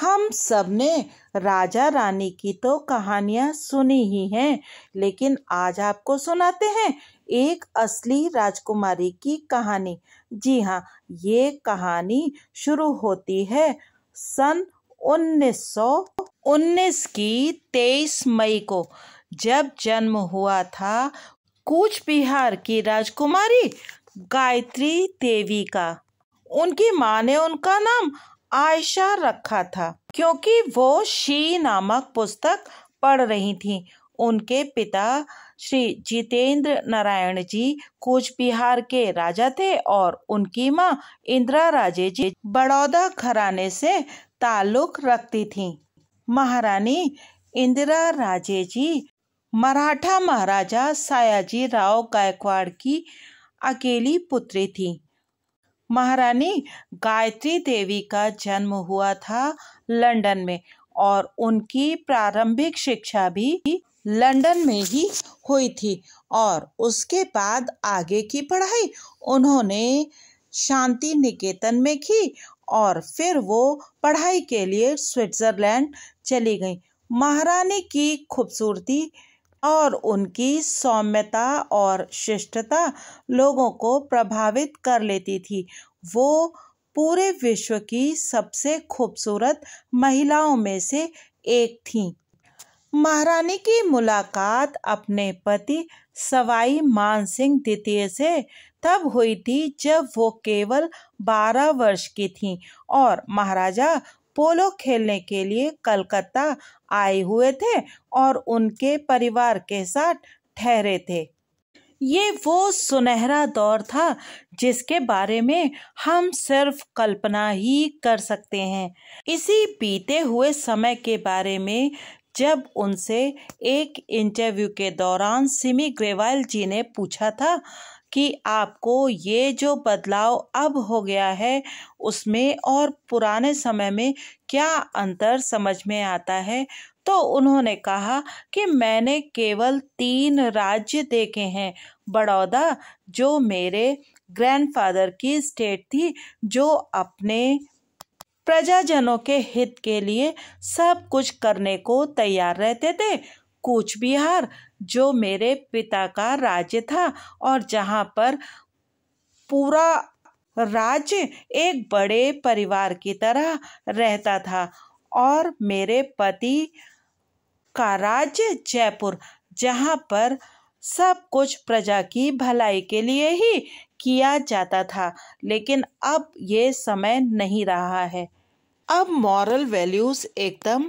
हम सब ने राजा रानी की तो कहानियाँ सुनी ही हैं लेकिन आज आपको सुनाते हैं एक असली राजकुमारी की कहानी जी हाँ ये कहानी शुरू होती है सन 1919 की 23 मई को जब जन्म हुआ था कूच बिहार की राजकुमारी गायत्री देवी का उनकी माँ ने उनका नाम आयशा रखा था क्योंकि वो शी नामक पुस्तक पढ़ रही थी उनके पिता श्री जितेंद्र नारायण जी कूच बिहार के राजा थे और उनकी माँ इंदिरा राजे जी बड़ौदा घराने से ताल्लुक रखती थीं। महारानी इंदिरा राजे जी मराठा महाराजा सयाजी राव गायकवाड़ की अकेली पुत्री थी महारानी गायत्री देवी का जन्म हुआ था लंदन में और उनकी प्रारंभिक शिक्षा भी लंदन में ही हुई थी और उसके बाद आगे की पढ़ाई उन्होंने शांति निकेतन में की और फिर वो पढ़ाई के लिए स्विट्ज़रलैंड चली गई महारानी की खूबसूरती और उनकी सौम्यता और शिष्टता लोगों को प्रभावित कर लेती थी वो पूरे विश्व की सबसे खूबसूरत महिलाओं में से एक थीं। महारानी की मुलाकात अपने पति सवाई मान सिंह द्वितीय से तब हुई थी जब वो केवल बारह वर्ष की थीं और महाराजा पोलो खेलने के लिए कलकत्ता आए हुए थे और उनके परिवार के साथ ठहरे थे ये वो सुनहरा दौर था जिसके बारे में हम सिर्फ कल्पना ही कर सकते हैं इसी बीते हुए समय के बारे में जब उनसे एक इंटरव्यू के दौरान सिमी ग्रेवाल जी ने पूछा था कि आपको ये जो बदलाव अब हो गया है उसमें और पुराने समय में क्या अंतर समझ में आता है तो उन्होंने कहा कि मैंने केवल तीन राज्य देखे हैं बड़ौदा जो मेरे ग्रैंडफादर की स्टेट थी जो अपने प्रजाजनों के हित के लिए सब कुछ करने को तैयार रहते थे कुछ बिहार जो मेरे पिता का राज्य था और जहाँ पर पूरा राज्य एक बड़े परिवार की तरह रहता था और मेरे पति का राज्य जयपुर जहाँ पर सब कुछ प्रजा की भलाई के लिए ही किया जाता था लेकिन अब ये समय नहीं रहा है अब मॉरल वैल्यूज़ एकदम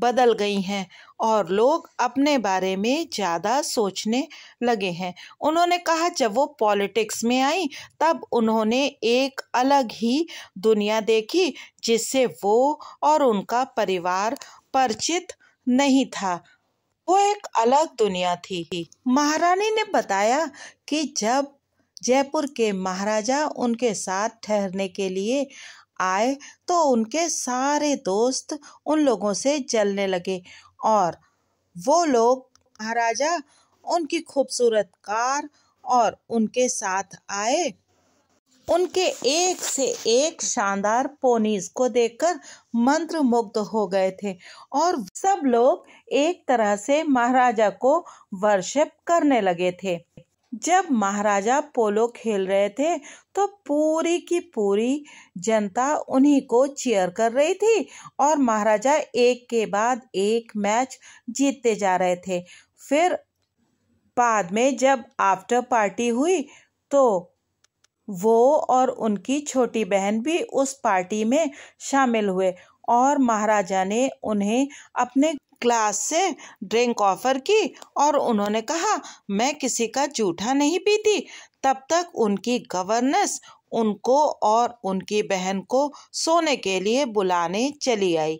बदल गई हैं और लोग अपने बारे में ज़्यादा सोचने लगे हैं उन्होंने कहा जब वो पॉलिटिक्स में आई तब उन्होंने एक अलग ही दुनिया देखी जिससे वो और उनका परिवार परिचित नहीं था वो एक अलग दुनिया थी महारानी ने बताया कि जब जयपुर के महाराजा उनके साथ ठहरने के लिए आए तो उनके सारे दोस्त उन लोगों से जलने लगे और वो लोग महाराजा उनकी खूबसूरत कार और उनके साथ आए उनके एक से एक शानदार पोनीज को देखकर मंत्र मुग्ध हो गए थे और सब लोग एक तरह से महाराजा को वर्शिप करने लगे थे जब महाराजा पोलो खेल रहे थे तो पूरी की पूरी जनता उन्हीं को चीयर कर रही थी और महाराजा एक के बाद एक मैच जीतते जा रहे थे फिर बाद में जब आफ्टर पार्टी हुई तो वो और उनकी छोटी बहन भी उस पार्टी में शामिल हुए और महाराजा ने उन्हें अपने क्लास से ड्रिंक ऑफर की और उन्होंने कहा मैं किसी का जूठा नहीं पीती तब तक उनकी गवर्नेंस उनको और उनकी बहन को सोने के लिए बुलाने चली आई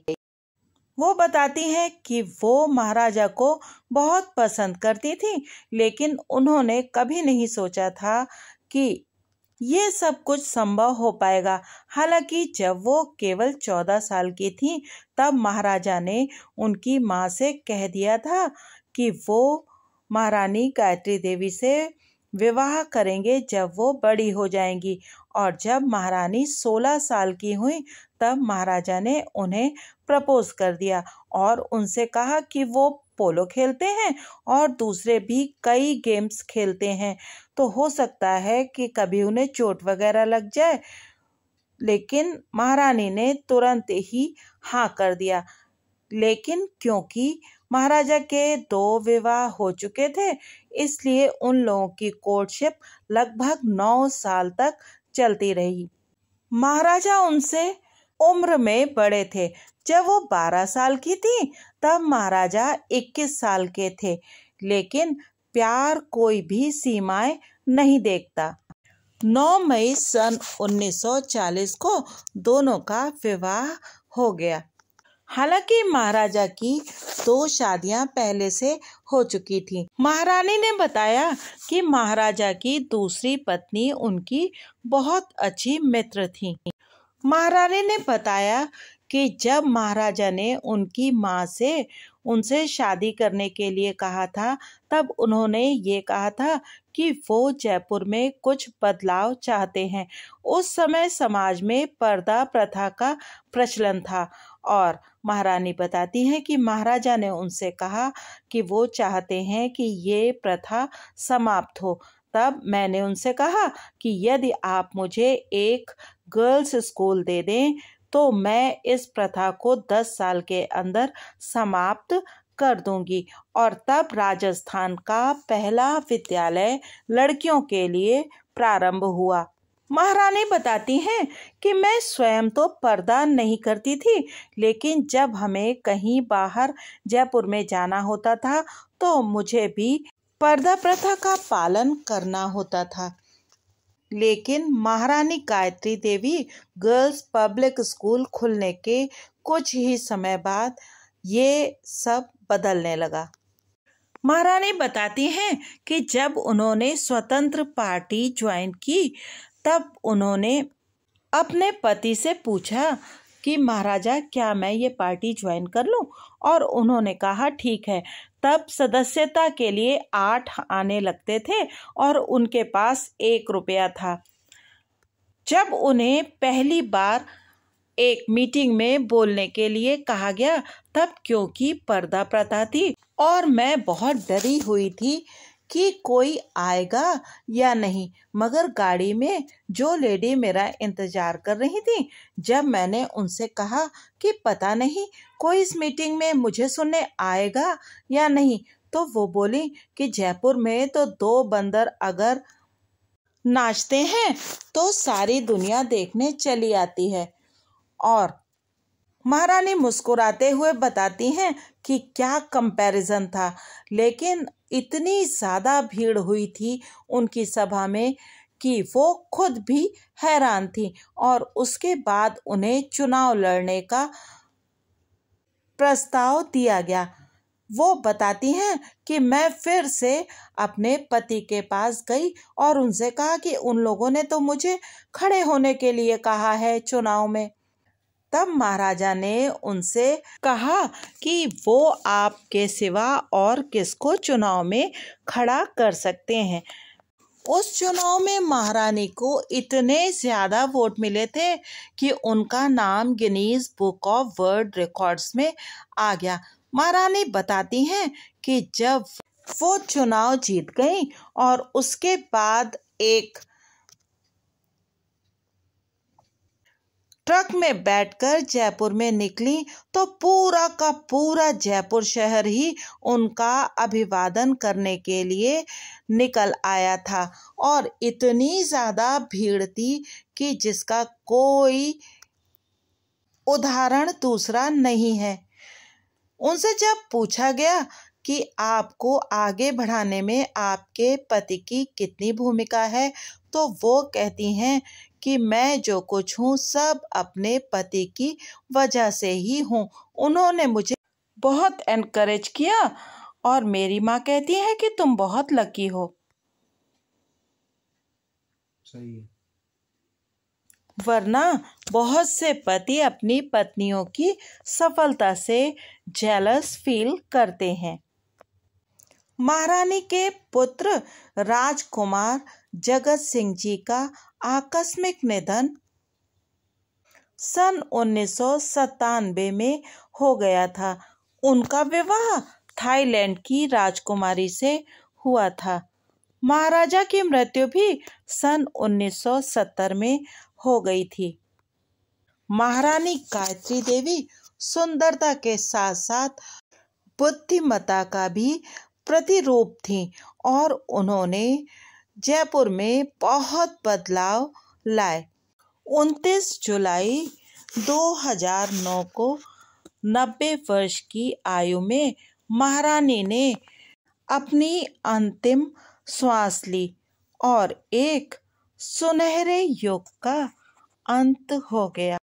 वो बताती हैं कि वो महाराजा को बहुत पसंद करती थी लेकिन उन्होंने कभी नहीं सोचा था कि ये सब कुछ संभव हो पाएगा हालांकि जब वो केवल चौदह साल की थी तब महाराजा ने उनकी माँ से कह दिया था कि वो महारानी गायत्री देवी से विवाह करेंगे जब वो बड़ी हो जाएंगी और जब महारानी सोलह साल की हुई तब महाराजा ने उन्हें प्रपोज कर दिया और उनसे कहा कि वो पोलो खेलते हैं और दूसरे भी कई गेम्स खेलते हैं तो हो सकता है कि कभी उन्हें चोट वगैरह लग जाए लेकिन महारानी ने तुरंत ही हाँ कर दिया लेकिन क्योंकि महाराजा के दो विवाह हो चुके थे इसलिए उन लोगों की कोर्टशिप लगभग नौ साल तक चलती रही महाराजा उनसे उम्र में बड़े थे जब वो बारह साल की थी तब महाराजा इक्कीस साल के थे लेकिन प्यार कोई भी सीमाएं नहीं देखता 9 मई सन 1940 को दोनों का विवाह हो गया हालांकि महाराजा की दो शादियां पहले से हो चुकी थी महारानी ने बताया कि महाराजा की दूसरी पत्नी उनकी बहुत अच्छी मित्र थी महारानी ने बताया कि जब महाराजा ने उनकी माँ से उनसे शादी करने के लिए कहा था तब उन्होंने ये कहा था कि वो जयपुर में कुछ बदलाव चाहते हैं उस समय समाज में पर्दा प्रथा का प्रचलन था और महारानी बताती हैं कि महाराजा ने उनसे कहा कि वो चाहते हैं कि ये प्रथा समाप्त हो तब मैंने उनसे कहा कि यदि आप मुझे एक गर्ल्स स्कूल दे दें तो मैं इस प्रथा को दस साल के अंदर समाप्त कर दूंगी और तब राजस्थान का पहला विद्यालय लड़कियों के लिए प्रारंभ हुआ महारानी बताती हैं कि मैं स्वयं तो पर्दा नहीं करती थी लेकिन जब हमें कहीं बाहर जयपुर में जाना होता था तो मुझे भी पर्दा प्रथा का पालन करना होता था लेकिन Maharani Gayatri Devi girls public school खुलने के कुछ ही समय बाद ये सब बदलने लगा महारानी बताती हैं कि जब उन्होंने स्वतंत्र पार्टी ज्वाइन की तब उन्होंने अपने पति से पूछा कि महाराजा क्या मैं ये पार्टी ज्वाइन कर लूं और उन्होंने कहा ठीक है तब सदस्यता के लिए आठ आने लगते थे और उनके पास एक रुपया था जब उन्हें पहली बार एक मीटिंग में बोलने के लिए कहा गया तब क्योंकि पर्दा प्रथा थी और मैं बहुत डरी हुई थी कि कोई आएगा या नहीं मगर गाड़ी में जो लेडी मेरा इंतज़ार कर रही थी जब मैंने उनसे कहा कि पता नहीं कोई इस मीटिंग में मुझे सुनने आएगा या नहीं तो वो बोली कि जयपुर में तो दो बंदर अगर नाचते हैं तो सारी दुनिया देखने चली आती है और महारानी मुस्कुराते हुए बताती हैं कि क्या कंपैरिजन था लेकिन इतनी ज़्यादा भीड़ हुई थी उनकी सभा में कि वो खुद भी हैरान थी और उसके बाद उन्हें चुनाव लड़ने का प्रस्ताव दिया गया वो बताती हैं कि मैं फिर से अपने पति के पास गई और उनसे कहा कि उन लोगों ने तो मुझे खड़े होने के लिए कहा है चुनाव में तब महाराजा ने उनसे कहा कि वो आपके सिवा और किसको चुनाव में खड़ा कर सकते हैं उस चुनाव में महारानी को इतने ज़्यादा वोट मिले थे कि उनका नाम Guinness book of world records में आ गया महारानी बताती हैं कि जब वो चुनाव जीत गई और उसके बाद एक ट्रक में बैठकर जयपुर में निकली तो पूरा का पूरा जयपुर शहर ही उनका अभिवादन करने के लिए निकल आया था और इतनी ज़्यादा भीड़ थी कि जिसका कोई उदाहरण दूसरा नहीं है उनसे जब पूछा गया कि आपको आगे बढ़ाने में आपके पति की कितनी भूमिका है तो वो कहती हैं कि मैं जो कुछ हूँ सब अपने पति की वजह से ही हूँ उन्होंने मुझे बहुत एनकरेज किया और मेरी माँ कहती है कि तुम बहुत लकी हो सही है वरना बहुत से पति अपनी पत्नियों की सफलता से जेलस फील करते हैं महारानी के पुत्र राजकुमार जगत सिंह जी का आकस्मिक निधन सन उन्नीस में हो गया था उनका विवाह थाईलैंड की राजकुमारी से हुआ था महाराजा की मृत्यु भी सन 1970 में हो गई थी महारानी गायत्री देवी सुंदरता के साथ साथ बुद्धिमता का भी प्रतिरूप थी और उन्होंने जयपुर में बहुत बदलाव लाए 29 जुलाई 2009 को 90 वर्ष की आयु में महारानी ने अपनी अंतिम श्वास ली और एक सुनहरे युग का अंत हो गया